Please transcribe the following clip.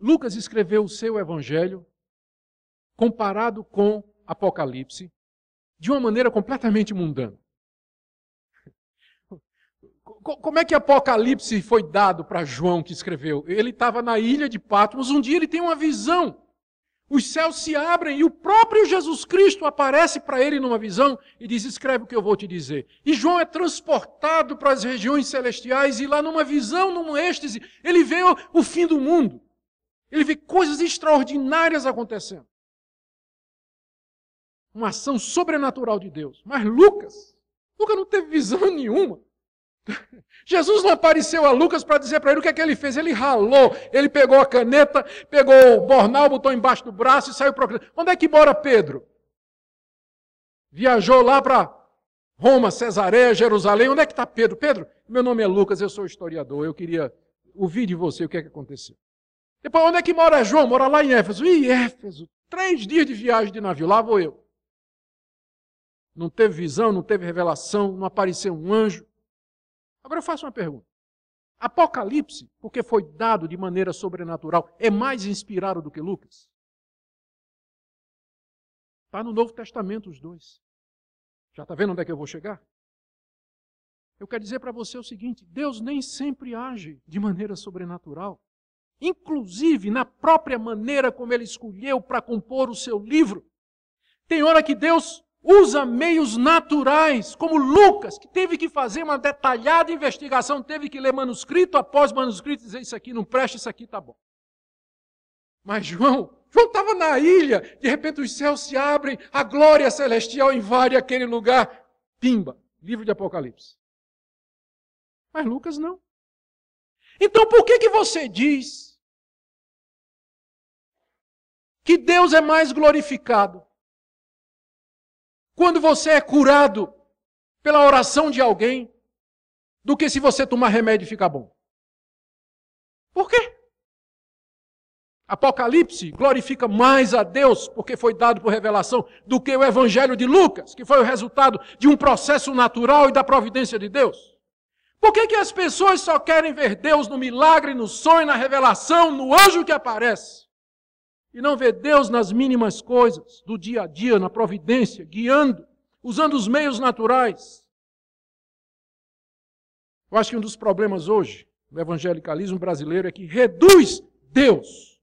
Lucas escreveu o seu evangelho comparado com Apocalipse de uma maneira completamente mundana. Como é que Apocalipse foi dado para João que escreveu? Ele estava na ilha de Patmos, um dia ele tem uma visão. Os céus se abrem e o próprio Jesus Cristo aparece para ele numa visão e diz: Escreve o que eu vou te dizer. E João é transportado para as regiões celestiais e lá numa visão, num êxtase, ele vê o fim do mundo. Ele vê coisas extraordinárias acontecendo. Uma ação sobrenatural de Deus. Mas Lucas, Lucas não teve visão nenhuma. Jesus não apareceu a Lucas para dizer para ele o que é que ele fez. Ele ralou, ele pegou a caneta, pegou o bornal, botou embaixo do braço e saiu procurando. Onde é que mora Pedro? Viajou lá para Roma, Cesareia, Jerusalém. Onde é que está Pedro? Pedro, meu nome é Lucas, eu sou historiador. Eu queria ouvir de você o que é que aconteceu. Depois, onde é que mora João? Mora lá em Éfeso. Ih, Éfeso, três dias de viagem de navio, lá vou eu. Não teve visão, não teve revelação, não apareceu um anjo. Agora eu faço uma pergunta. Apocalipse, porque foi dado de maneira sobrenatural, é mais inspirado do que Lucas? Está no Novo Testamento os dois. Já está vendo onde é que eu vou chegar? Eu quero dizer para você o seguinte: Deus nem sempre age de maneira sobrenatural inclusive na própria maneira como ele escolheu para compor o seu livro. Tem hora que Deus usa meios naturais, como Lucas, que teve que fazer uma detalhada investigação, teve que ler manuscrito após manuscrito e dizer isso aqui não presta, isso aqui está bom. Mas João, João estava na ilha, de repente os céus se abrem, a glória celestial invade aquele lugar. Pimba, livro de Apocalipse. Mas Lucas não. Então por que que você diz que Deus é mais glorificado. Quando você é curado pela oração de alguém, do que se você tomar remédio e ficar bom. Por quê? Apocalipse glorifica mais a Deus, porque foi dado por revelação, do que o Evangelho de Lucas, que foi o resultado de um processo natural e da providência de Deus. Por que, que as pessoas só querem ver Deus no milagre, no sonho, na revelação, no anjo que aparece? e não vê Deus nas mínimas coisas do dia a dia, na providência, guiando, usando os meios naturais. Eu acho que um dos problemas hoje do evangelicalismo brasileiro é que reduz Deus